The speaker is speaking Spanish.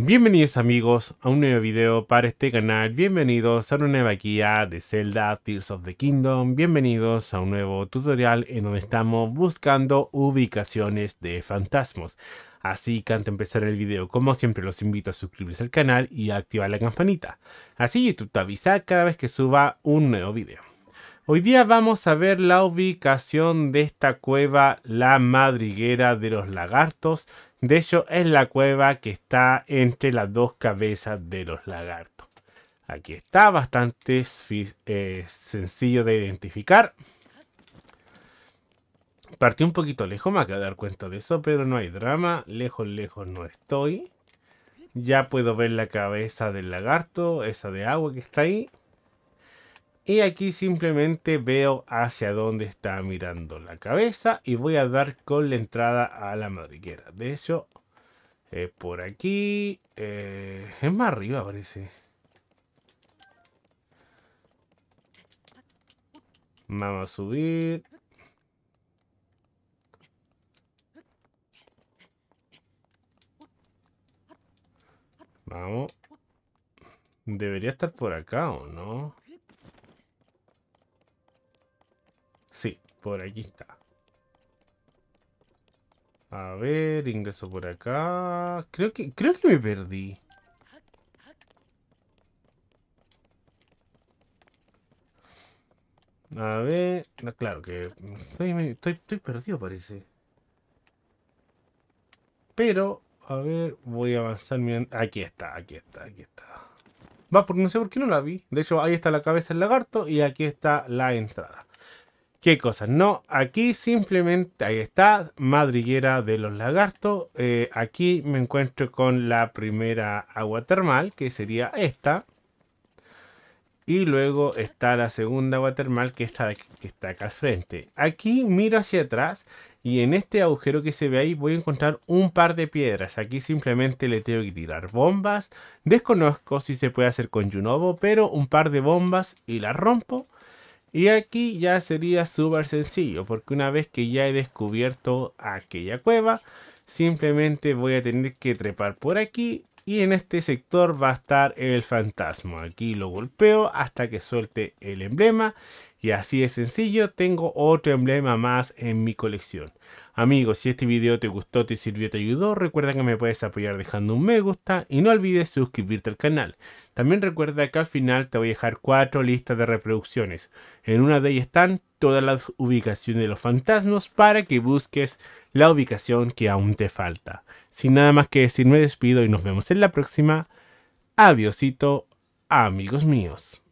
Bienvenidos amigos a un nuevo video para este canal, bienvenidos a una nueva guía de Zelda Tears of the Kingdom, bienvenidos a un nuevo tutorial en donde estamos buscando ubicaciones de fantasmas. Así que antes de empezar el video, como siempre, los invito a suscribirse al canal y activar la campanita. Así YouTube te avisa cada vez que suba un nuevo video. Hoy día vamos a ver la ubicación de esta cueva, la madriguera de los lagartos. De hecho, es la cueva que está entre las dos cabezas de los lagartos. Aquí está, bastante eh, sencillo de identificar. Partí un poquito lejos, me acabo de dar cuenta de eso, pero no hay drama. Lejos, lejos no estoy. Ya puedo ver la cabeza del lagarto, esa de agua que está ahí. Y aquí simplemente veo hacia dónde está mirando la cabeza y voy a dar con la entrada a la madriguera. De hecho, es eh, por aquí... Eh, es más arriba parece. Vamos a subir. Vamos. Debería estar por acá, ¿o no? Por aquí está. A ver, ingreso por acá. Creo que, creo que me perdí. A ver, claro que estoy, estoy, perdido parece. Pero, a ver, voy a avanzar Aquí está, aquí está, aquí está. Va, porque no sé por qué no la vi. De hecho, ahí está la cabeza del lagarto y aquí está la entrada. ¿Qué cosas? No, aquí simplemente, ahí está, madriguera de los lagartos. Eh, aquí me encuentro con la primera agua termal, que sería esta. Y luego está la segunda agua termal, que está, que está acá al frente. Aquí miro hacia atrás y en este agujero que se ve ahí voy a encontrar un par de piedras. Aquí simplemente le tengo que tirar bombas. Desconozco si se puede hacer con Junobo, pero un par de bombas y la rompo. Y aquí ya sería súper sencillo, porque una vez que ya he descubierto aquella cueva, simplemente voy a tener que trepar por aquí y en este sector va a estar el fantasma. Aquí lo golpeo hasta que suelte el emblema. Y así de sencillo, tengo otro emblema más en mi colección. Amigos, si este video te gustó, te sirvió, te ayudó, recuerda que me puedes apoyar dejando un me gusta y no olvides suscribirte al canal. También recuerda que al final te voy a dejar cuatro listas de reproducciones. En una de ellas están todas las ubicaciones de los fantasmas para que busques la ubicación que aún te falta. Sin nada más que decir, me despido y nos vemos en la próxima. Adiosito, amigos míos.